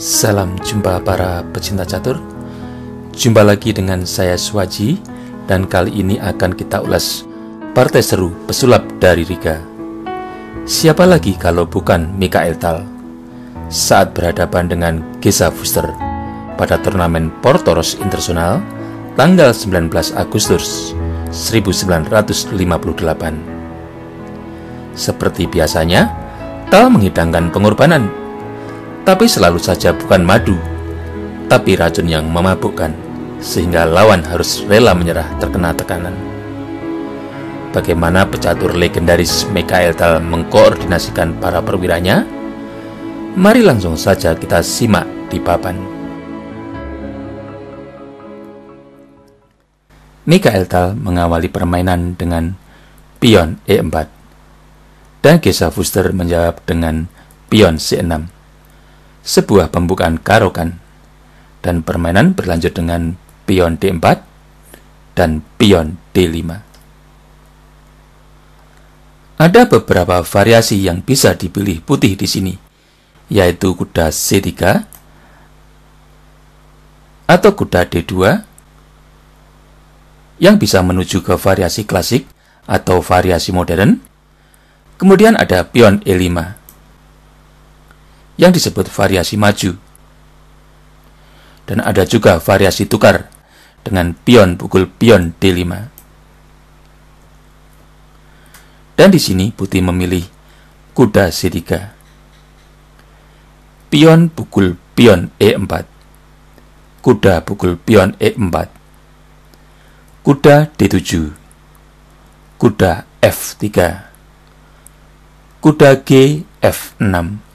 Salam jumpa para pecinta catur. Jumpa lagi dengan saya Swaji dan kali ini akan kita ulas partai seru pesulap dari Riga. Siapa lagi kalau bukan Mikael Tal saat berhadapan dengan Geza Fuster pada turnamen Portoros Internasional tanggal 19 Agustus 1958. Seperti biasanya, Tal menghidangkan pengorbanan tapi selalu saja bukan madu, tapi racun yang memabukkan, sehingga lawan harus rela menyerah terkena tekanan. Bagaimana pecatur legendaris Mikael Tal mengkoordinasikan para perwiranya? Mari langsung saja kita simak di papan. Mikael Tal mengawali permainan dengan pion E4 dan Gesa Fuster menjawab dengan pion C6 sebuah pembukaan karokan, dan permainan berlanjut dengan pion D4 dan pion D5. Ada beberapa variasi yang bisa dipilih putih di sini, yaitu kuda C3 atau kuda D2 yang bisa menuju ke variasi klasik atau variasi modern. Kemudian ada pion E5 yang disebut variasi maju. Dan ada juga variasi tukar dengan pion pukul pion D5. Dan di sini putih memilih kuda C3. Pion pukul pion E4. Kuda pukul pion E4. Kuda D7. Kuda F3. Kuda G F6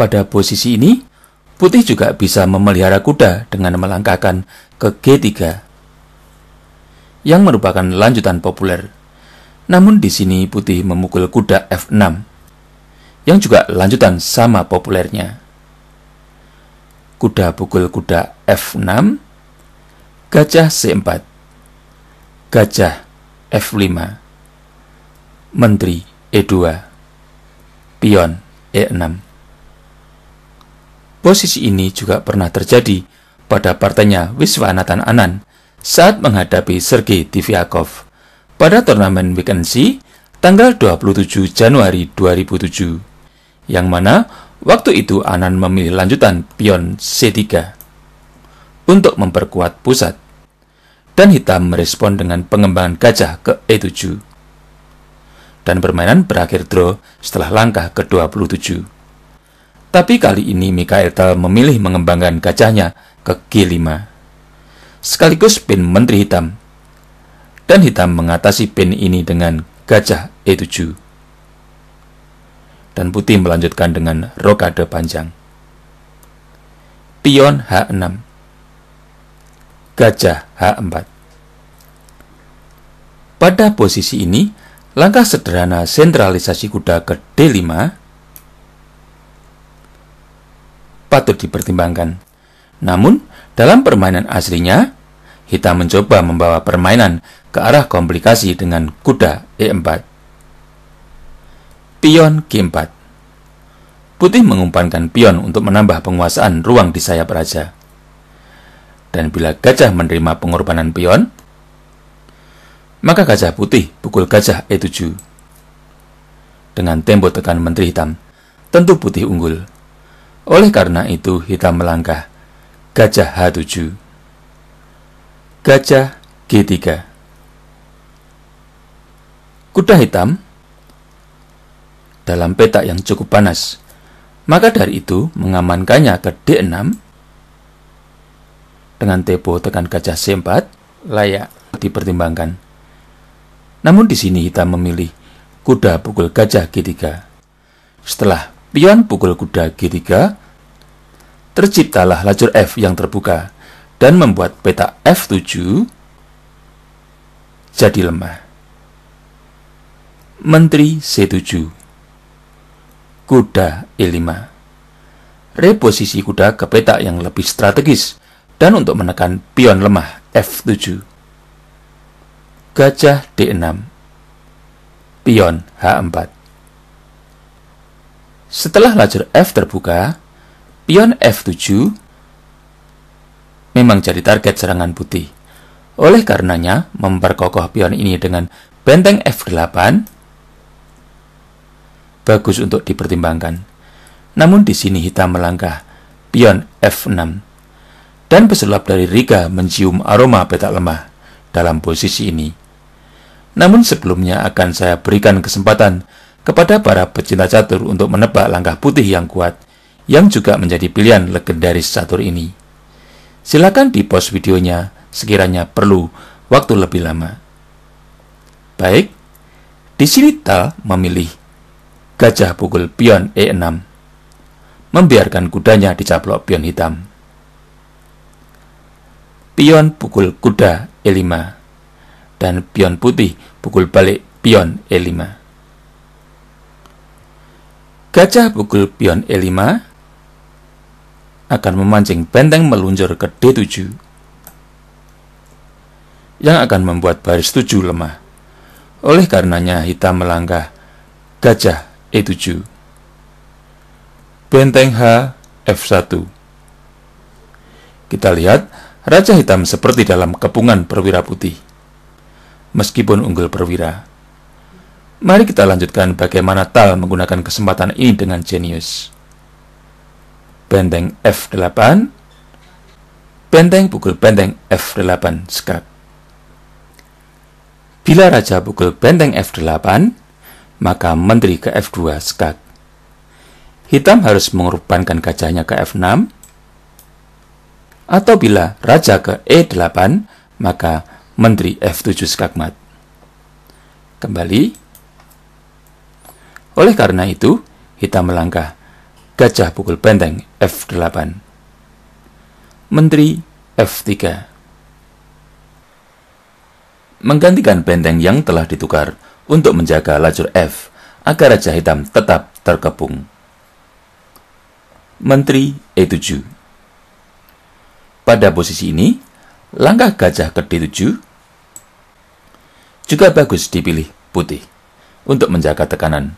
pada posisi ini, putih juga bisa memelihara kuda dengan melangkahkan ke G3, yang merupakan lanjutan populer. Namun di sini putih memukul kuda F6, yang juga lanjutan sama populernya. Kuda pukul kuda F6, gajah C4, gajah F5, menteri E2, pion E6. Posisi ini juga pernah terjadi pada partainya Wiswanathan Anand saat menghadapi Sergei Tiviakov pada turnamen Weekend tanggal 27 Januari 2007, yang mana waktu itu Anand memilih lanjutan pion C3 untuk memperkuat pusat, dan hitam merespon dengan pengembangan gajah ke E7. Dan permainan berakhir draw setelah langkah ke-27. Tapi kali ini Mikael Tal memilih mengembangkan gajahnya ke G5, sekaligus pin Menteri Hitam. Dan Hitam mengatasi pin ini dengan gajah E7. Dan Putih melanjutkan dengan rokade panjang. Pion H6. Gajah H4. Pada posisi ini, langkah sederhana sentralisasi kuda ke D5 patut dipertimbangkan. Namun, dalam permainan aslinya, hitam mencoba membawa permainan ke arah komplikasi dengan kuda E4. Pion G4 Putih mengumpankan pion untuk menambah penguasaan ruang di sayap raja. Dan bila gajah menerima pengorbanan pion, maka gajah putih pukul gajah E7. Dengan tembok tekan menteri hitam, tentu putih unggul. Oleh karena itu, hitam melangkah. Gajah H7 Gajah G3 Kuda hitam dalam peta yang cukup panas. Maka dari itu, mengamankannya ke D6 dengan tempo tekan gajah C4 layak dipertimbangkan. Namun di sini hitam memilih kuda pukul gajah G3. Setelah pion pukul kuda G3, terciptalah lajur F yang terbuka dan membuat peta F7 jadi lemah. Menteri C7 Kuda E5 Reposisi kuda ke peta yang lebih strategis dan untuk menekan pion lemah F7 Gajah D6 Pion H4 setelah lajur F terbuka, pion F7 memang jadi target serangan putih. Oleh karenanya, memperkokoh pion ini dengan benteng F8 bagus untuk dipertimbangkan. Namun di sini hitam melangkah, pion F6. Dan pesulap dari Riga mencium aroma petak lemah dalam posisi ini. Namun sebelumnya akan saya berikan kesempatan kepada para pecinta catur untuk menebak langkah putih yang kuat, yang juga menjadi pilihan legendaris catur ini. Silakan di post videonya sekiranya perlu waktu lebih lama. Baik, di sini Tal memilih gajah pukul pion E6, membiarkan kudanya dicaplok pion hitam. Pion pukul kuda E5, dan pion putih pukul balik pion E5. Gajah pukul pion E5 akan memancing benteng meluncur ke D7 yang akan membuat baris 7 lemah. Oleh karenanya hitam melangkah gajah E7 benteng H F1 Kita lihat Raja Hitam seperti dalam kepungan perwira putih meskipun unggul perwira. Mari kita lanjutkan bagaimana Tal menggunakan kesempatan ini dengan jenius. Benteng F8 Benteng pukul benteng F8 skak. Bila raja pukul benteng F8, maka menteri ke F2 skak. Hitam harus mengorbankan gajahnya ke F6, atau bila raja ke E8, maka menteri F7 skakmat. Kembali, oleh karena itu, hitam melangkah. Gajah pukul benteng F8. Menteri F3 Menggantikan benteng yang telah ditukar untuk menjaga lajur F agar Raja Hitam tetap terkepung. Menteri E7 Pada posisi ini, langkah gajah ke D7 juga bagus dipilih putih untuk menjaga tekanan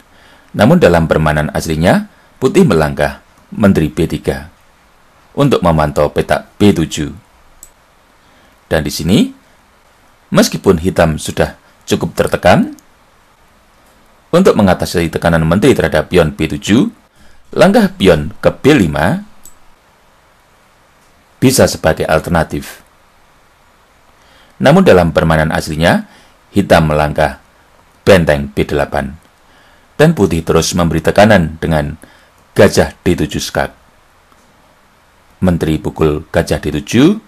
namun dalam permainan aslinya, putih melangkah Menteri B3 untuk memantau petak B7. Dan di sini, meskipun hitam sudah cukup tertekan, untuk mengatasi tekanan menteri terhadap pion B7, langkah pion ke B5 bisa sebagai alternatif. Namun dalam permainan aslinya, hitam melangkah benteng B8 dan Putih terus memberi tekanan dengan gajah D7 skak. Menteri pukul gajah D7,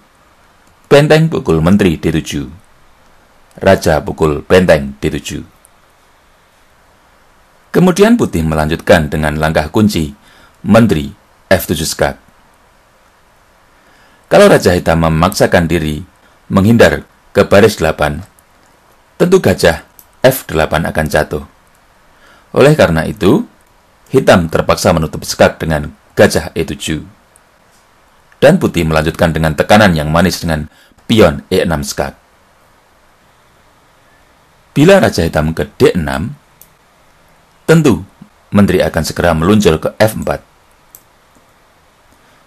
benteng pukul menteri D7, raja pukul benteng D7. Kemudian Putih melanjutkan dengan langkah kunci, menteri F7 skak. Kalau Raja Hitam memaksakan diri menghindar ke baris 8, tentu gajah F8 akan jatuh. Oleh karena itu, hitam terpaksa menutup skak dengan gajah E7. Dan putih melanjutkan dengan tekanan yang manis dengan pion E6 skak. Bila raja hitam ke D6, tentu menteri akan segera meluncur ke F4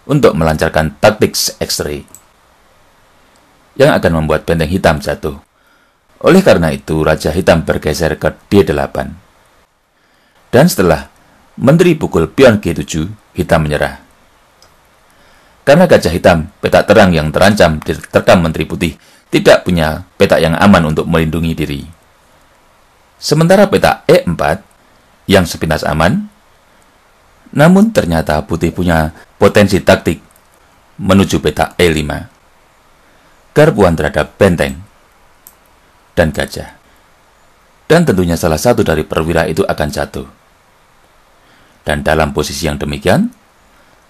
untuk melancarkan taktik X-ray yang akan membuat benteng hitam jatuh. Oleh karena itu, Raja Hitam bergeser ke D8. Dan setelah menteri pukul pion G7, hitam menyerah. Karena gajah hitam, petak terang yang terancam terkam menteri putih, tidak punya petak yang aman untuk melindungi diri. Sementara petak E4 yang sepinas aman, namun ternyata putih punya potensi taktik menuju petak E5. Garpuan terhadap benteng dan gajah. Dan tentunya salah satu dari perwira itu akan jatuh. Dan dalam posisi yang demikian,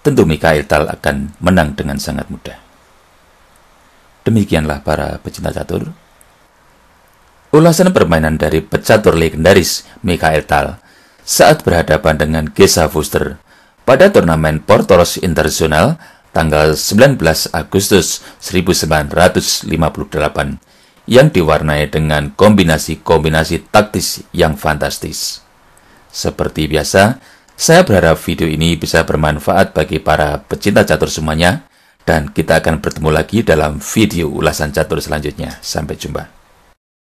tentu Mikhail Tal akan menang dengan sangat mudah. Demikianlah para pecinta catur. Ulasan permainan dari pecatur legendaris Mikhail Tal saat berhadapan dengan Gesa Fuster pada turnamen Portoros Internasional tanggal 19 Agustus 1958 yang diwarnai dengan kombinasi-kombinasi taktis yang fantastis. Seperti biasa, saya berharap video ini bisa bermanfaat bagi para pecinta catur semuanya, dan kita akan bertemu lagi dalam video ulasan catur selanjutnya. Sampai jumpa.